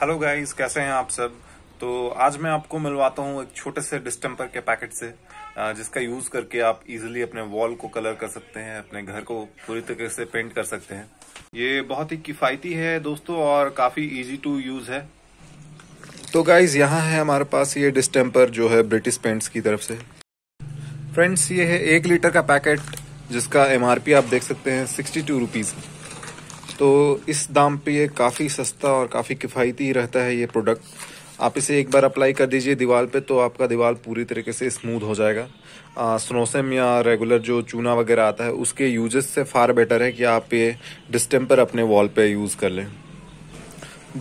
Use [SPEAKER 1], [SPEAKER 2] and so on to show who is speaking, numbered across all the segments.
[SPEAKER 1] hello guys कैसे हैं आप सब तो आज मैं आपको मिलवाता हूँ एक छोटे से डिस्टेम्पर के पैकेट से जिसका यूज़ करके आप इजीली अपने वॉल को कलर कर सकते हैं अपने घर को पूरी तरीके से पेंट कर सकते हैं ये बहुत ही किफ़ायती है दोस्तों और काफ़ी इजी टू यूज़ है तो गाइज यहाँ है हमारे पास ये डिस्टेम्पर जो है ब्रिटिश पेंट्स की तरफ से फ्रेंड्स ये है एक लीटर का पैकेट जिसका एम आप देख सकते हैं सिक्सटी टू तो इस दाम पे ये काफ़ी सस्ता और काफ़ी किफ़ायती रहता है ये प्रोडक्ट आप इसे एक बार अप्लाई कर दीजिए दीवार पे तो आपका दीवार पूरी तरीके से स्मूथ हो जाएगा स्नोसेम या रेगुलर जो चूना वगैरह आता है उसके यूजेस से फार बेटर है कि आप ये डिस्टेम्पर अपने वॉल पे यूज़ कर लें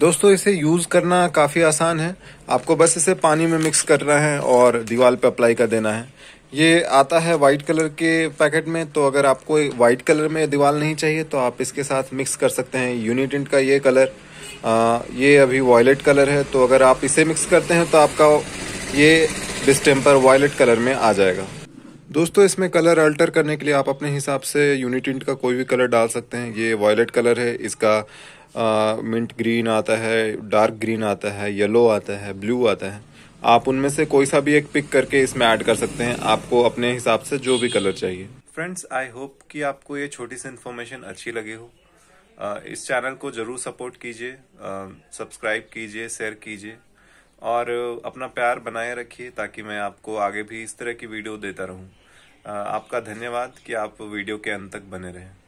[SPEAKER 1] दोस्तों इसे यूज़ करना काफ़ी आसान है आपको बस इसे पानी में मिक्स करना है और दीवार पे अप्लाई कर देना है ये आता है वाइट कलर के पैकेट में तो अगर आपको वाइट कलर में दीवाल नहीं चाहिए तो आप इसके साथ मिक्स कर सकते हैं यूनिटेंट का ये कलर आ, ये अभी वॉयलेट कलर है तो अगर आप इसे मिक्स करते हैं तो आपका ये डिस्टेम्पर वॉयलेट कलर में आ जाएगा दोस्तों इसमें कलर अल्टर करने के लिए आप अपने हिसाब से यूनिटिंट का कोई भी कलर डाल सकते हैं ये वॉयलेट कलर है इसका आ, मिंट ग्रीन आता है डार्क ग्रीन आता है येलो आता है ब्लू आता है आप उनमें से कोई सा भी एक पिक करके इसमें ऐड कर सकते हैं आपको अपने हिसाब से जो भी कलर चाहिए फ्रेंड्स आई होप कि आपको ये छोटी सी इन्फॉर्मेशन अच्छी लगी हो इस चैनल को जरूर सपोर्ट कीजिए सब्सक्राइब कीजिए शेयर कीजिए और अपना प्यार बनाए रखिए ताकि मैं आपको आगे भी इस तरह की वीडियो देता रहूं आपका धन्यवाद कि आप वीडियो के अंत तक बने रहें